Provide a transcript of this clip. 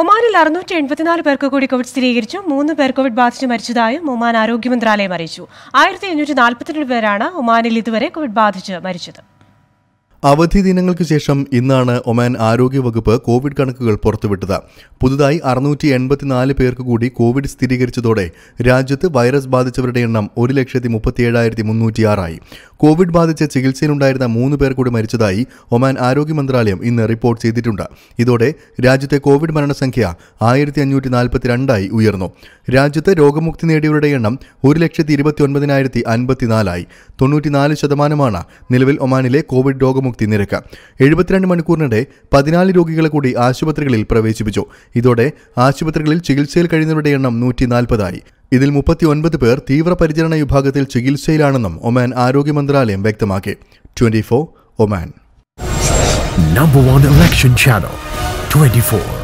ഒമാനിൽ അറുന്നൂറ്റി എൺപത്തിനാല് പേർക്ക് കൂടി കോവിഡ് സ്ഥിരീകരിച്ചു മൂന്ന് പേർ കോവിഡ് ബാധിച്ച് മരിച്ചതായും ഒമാൻ ആരോഗ്യ മന്ത്രാലയം അറിയിച്ചു ആയിരത്തി എണ്ണൂറ്റി നാൽപ്പത്തിരണ്ട് പേരാണ് ഒമാനിൽ ഇതുവരെ കോവിഡ് ബാധിച്ച് മരിച്ചത് അവധി ദിനങ്ങൾക്ക് ശേഷം ഇന്നാണ് ഒമാൻ ആരോഗ്യവകുപ്പ് കോവിഡ് കണക്കുകൾ പുറത്തുവിട്ടത് പുതുതായി അറുന്നൂറ്റി എൺപത്തിനാല് പേർക്ക് കൂടി കോവിഡ് സ്ഥിരീകരിച്ചതോടെ രാജ്യത്ത് വൈറസ് ബാധിച്ചവരുടെ എണ്ണം ഒരു ലക്ഷത്തി മുപ്പത്തിയേഴായിരത്തി മുന്നൂറ്റിയാറായി കോവിഡ് ബാധിച്ച് ചികിത്സയിലുണ്ടായിരുന്ന മൂന്ന് പേർ കൂടി മരിച്ചതായി ഒമാൻ ആരോഗ്യ മന്ത്രാലയം ഇന്ന് റിപ്പോർട്ട് ചെയ്തിട്ടുണ്ട് ഇതോടെ രാജ്യത്തെ കോവിഡ് മരണസംഖ്യ ആയിരത്തി അഞ്ഞൂറ്റി നാൽപ്പത്തിരണ്ടായി ഉയർന്നു രാജ്യത്ത് രോഗമുക്തി നേടിയവരുടെ എണ്ണം ഒരു ലക്ഷത്തി ഇരുപത്തി ഒൻപതിനായിരത്തി അൻപത്തിനാലായി തൊണ്ണൂറ്റിനാല് ശതമാനമാണ് നിലവിൽ ഒമാനിലെ കോവിഡ് രോഗമുക്തി നിരക്ക് എഴുപത്തിരണ്ട് മണിക്കൂറിനിടെ പതിനാല് രോഗികളെ കൂടി ആശുപത്രികളിൽ പ്രവേശിപ്പിച്ചു ഇതോടെ ആശുപത്രികളിൽ ചികിത്സയിൽ കഴിയുന്നവരുടെ എണ്ണം നൂറ്റി നാൽപ്പതായി ഇതിൽ മുപ്പത്തിയൊൻപത് പേർ തീവ്രപരിചരണ വിഭാഗത്തിൽ ചികിത്സയിലാണെന്നും ഒമാൻ ആരോഗ്യ മന്ത്രാലയം വ്യക്തമാക്കി twenty four Oman Number one election channel 24.